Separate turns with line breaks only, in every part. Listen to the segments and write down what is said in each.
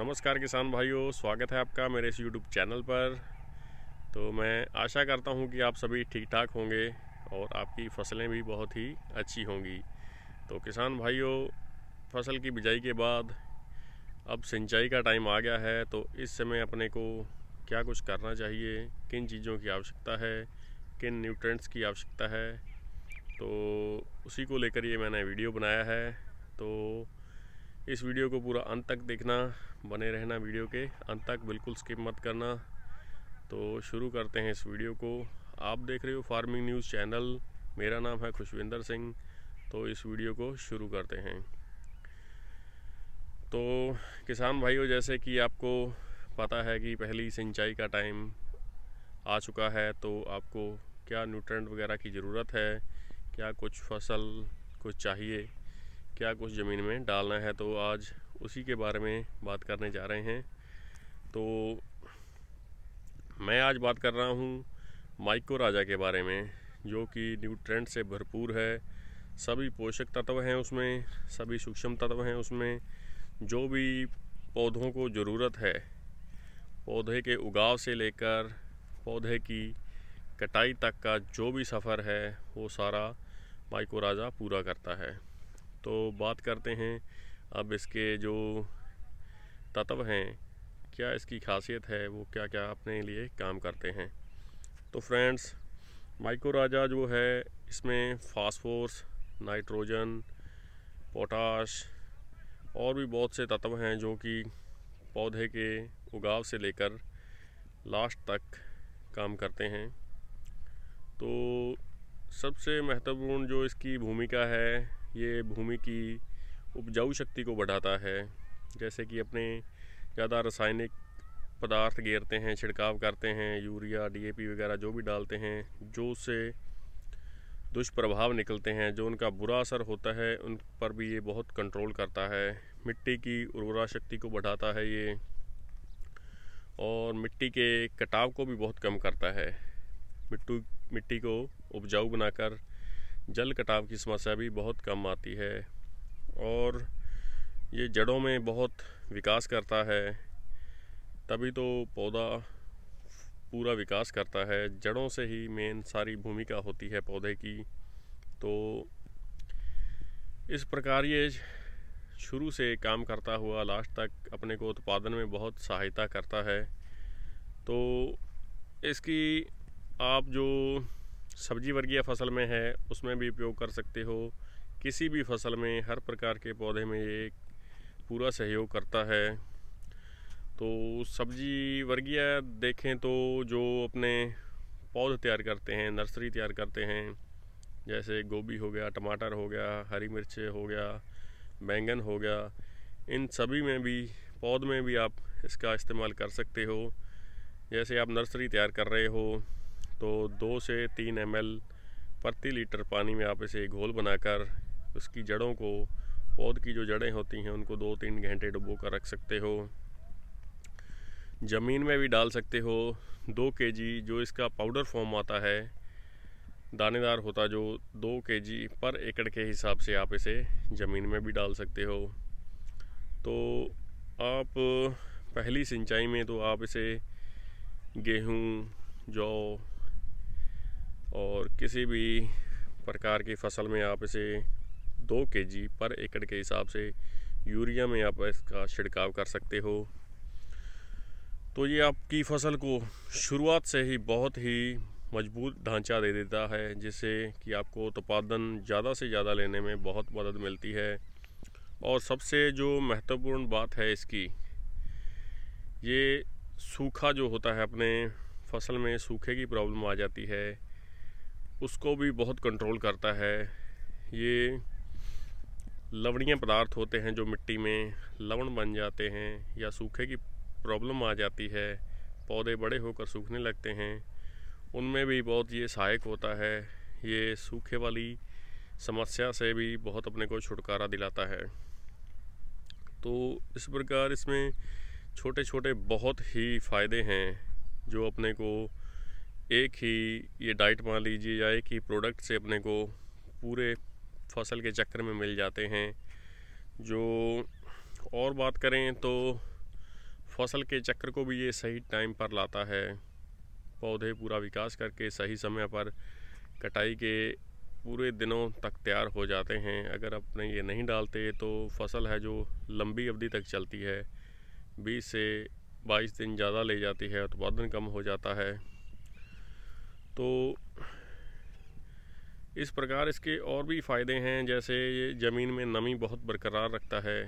नमस्कार किसान भाइयों स्वागत है आपका मेरे इस यूट्यूब चैनल पर तो मैं आशा करता हूं कि आप सभी ठीक ठाक होंगे और आपकी फसलें भी बहुत ही अच्छी होंगी तो किसान भाइयों फसल की बिजाई के बाद अब सिंचाई का टाइम आ गया है तो इस समय अपने को क्या कुछ करना चाहिए किन चीज़ों की आवश्यकता है किन न्यूट्रेंट्स की आवश्यकता है तो उसी को लेकर ये मैंने वीडियो बनाया है तो इस वीडियो को पूरा अंत तक देखना बने रहना वीडियो के अंत तक बिल्कुल स्किप मत करना तो शुरू करते हैं इस वीडियो को आप देख रहे हो फार्मिंग न्यूज़ चैनल मेरा नाम है खुशविंदर सिंह तो इस वीडियो को शुरू करते हैं तो किसान भाइयों जैसे कि आपको पता है कि पहली सिंचाई का टाइम आ चुका है तो आपको क्या न्यूट्रेंट वगैरह की ज़रूरत है क्या कुछ फसल कुछ चाहिए क्या कुछ ज़मीन में डालना है तो आज उसी के बारे में बात करने जा रहे हैं तो मैं आज बात कर रहा हूँ माइको राजा के बारे में जो कि न्यूट्रेंट से भरपूर है सभी पोषक तत्व हैं उसमें सभी सूक्ष्म तत्व हैं उसमें जो भी पौधों को ज़रूरत है पौधे के उगाव से लेकर पौधे की कटाई तक का जो भी सफ़र है वो सारा माइको राजा पूरा करता है तो बात करते हैं अब इसके जो तत्व हैं क्या इसकी खासियत है वो क्या क्या अपने लिए काम करते हैं तो फ्रेंड्स राजा जो है इसमें फास्फोरस नाइट्रोजन पोटाश और भी बहुत से तत्व हैं जो कि पौधे के उगाव से लेकर लास्ट तक काम करते हैं तो सबसे महत्वपूर्ण जो इसकी भूमिका है ये भूमि की उपजाऊ शक्ति को बढ़ाता है जैसे कि अपने ज़्यादा रासायनिक पदार्थ घेरते हैं छिड़काव करते हैं यूरिया डीएपी वगैरह जो भी डालते हैं जो से दुष्प्रभाव निकलते हैं जो उनका बुरा असर होता है उन पर भी ये बहुत कंट्रोल करता है मिट्टी की उर्वरा शक्ति को बढ़ाता है ये और मिट्टी के कटाव को भी बहुत कम करता है मिट्टू मिट्टी को उपजाऊ बनाकर जल कटाव की समस्या भी बहुत कम आती है और ये जड़ों में बहुत विकास करता है तभी तो पौधा पूरा विकास करता है जड़ों से ही मेन सारी भूमिका होती है पौधे की तो इस प्रकार ये शुरू से काम करता हुआ लास्ट तक अपने को उत्पादन में बहुत सहायता करता है तो इसकी आप जो सब्जी वर्गीय फसल में है उसमें भी उपयोग कर सकते हो किसी भी फसल में हर प्रकार के पौधे में ये पूरा सहयोग करता है तो सब्जी वर्गीय देखें तो जो अपने पौध तैयार करते हैं नर्सरी तैयार करते हैं जैसे गोभी हो गया टमाटर हो गया हरी मिर्च हो गया बैंगन हो गया इन सभी में भी पौध में भी आप इसका इस्तेमाल कर सकते हो जैसे आप नर्सरी तैयार कर रहे हो तो दो से तीन एम प्रति लीटर पानी में आप इसे घोल बनाकर उसकी जड़ों को पौध की जो जड़ें होती हैं उनको दो तीन घंटे डुबो कर रख सकते हो ज़मीन में भी डाल सकते हो दो के जी जो इसका पाउडर फॉर्म आता है दानेदार होता जो दो के जी पर एकड़ के हिसाब से आप इसे ज़मीन में भी डाल सकते हो तो आप पहली सिंचाई में तो आप इसे गेहूँ जौ और किसी भी प्रकार की फसल में आप इसे दो के जी पर एकड़ के हिसाब से यूरिया में आप इसका छिड़काव कर सकते हो तो ये आपकी फसल को शुरुआत से ही बहुत ही मजबूत ढांचा दे देता है जिससे कि आपको उत्पादन ज़्यादा से ज़्यादा लेने में बहुत मदद मिलती है और सबसे जो महत्वपूर्ण बात है इसकी ये सूखा जो होता है अपने फसल में सूखे की प्रॉब्लम आ जाती है उसको भी बहुत कंट्रोल करता है ये लवणीय पदार्थ होते हैं जो मिट्टी में लवण बन जाते हैं या सूखे की प्रॉब्लम आ जाती है पौधे बड़े होकर सूखने लगते हैं उनमें भी बहुत ये सहायक होता है ये सूखे वाली समस्या से भी बहुत अपने को छुटकारा दिलाता है तो इस प्रकार इसमें छोटे छोटे बहुत ही फ़ायदे हैं जो अपने को एक ही ये डाइट मान लीजिए या एक ही प्रोडक्ट से अपने को पूरे फसल के चक्कर में मिल जाते हैं जो और बात करें तो फसल के चक्कर को भी ये सही टाइम पर लाता है पौधे पूरा विकास करके सही समय पर कटाई के पूरे दिनों तक तैयार हो जाते हैं अगर अपने ये नहीं डालते तो फसल है जो लंबी अवधि तक चलती है बीस से बाईस दिन ज़्यादा ले जाती है उत्पादन कम हो जाता है तो इस प्रकार इसके और भी फ़ायदे हैं जैसे ये ज़मीन में नमी बहुत बरकरार रखता है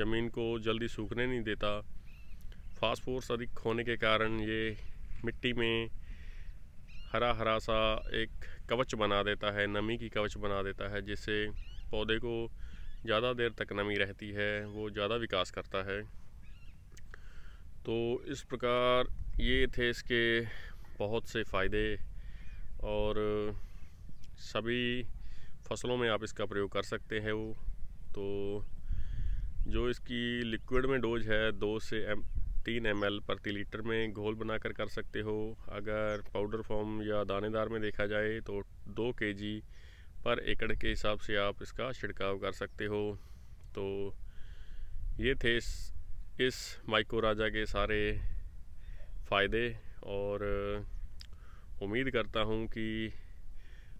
ज़मीन को जल्दी सूखने नहीं देता फास्फोर्स अधिक होने के कारण ये मिट्टी में हरा हरा सा एक कवच बना देता है नमी की कवच बना देता है जिससे पौधे को ज़्यादा देर तक नमी रहती है वो ज़्यादा विकास करता है तो इस प्रकार ये थे इसके बहुत से फ़ायदे और सभी फसलों में आप इसका प्रयोग कर सकते हैं वो तो जो इसकी लिक्विड में डोज है दो से एम तीन एम प्रति लीटर में घोल बनाकर कर सकते हो अगर पाउडर फॉर्म या दानेदार में देखा जाए तो दो के पर एकड़ के हिसाब से आप इसका छिड़काव कर सकते हो तो ये थे इस इस माइको राजा के सारे फ़ायदे और उम्मीद करता हूँ कि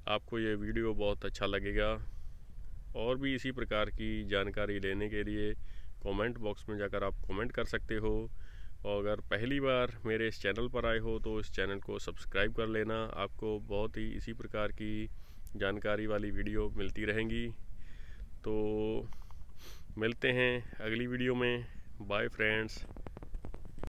आपको ये वीडियो बहुत अच्छा लगेगा और भी इसी प्रकार की जानकारी लेने के लिए कमेंट बॉक्स में जाकर आप कमेंट कर सकते हो और अगर पहली बार मेरे इस चैनल पर आए हो तो इस चैनल को सब्सक्राइब कर लेना आपको बहुत ही इसी प्रकार की जानकारी वाली वीडियो मिलती रहेंगी तो मिलते हैं अगली वीडियो में बाय फ्रेंड्स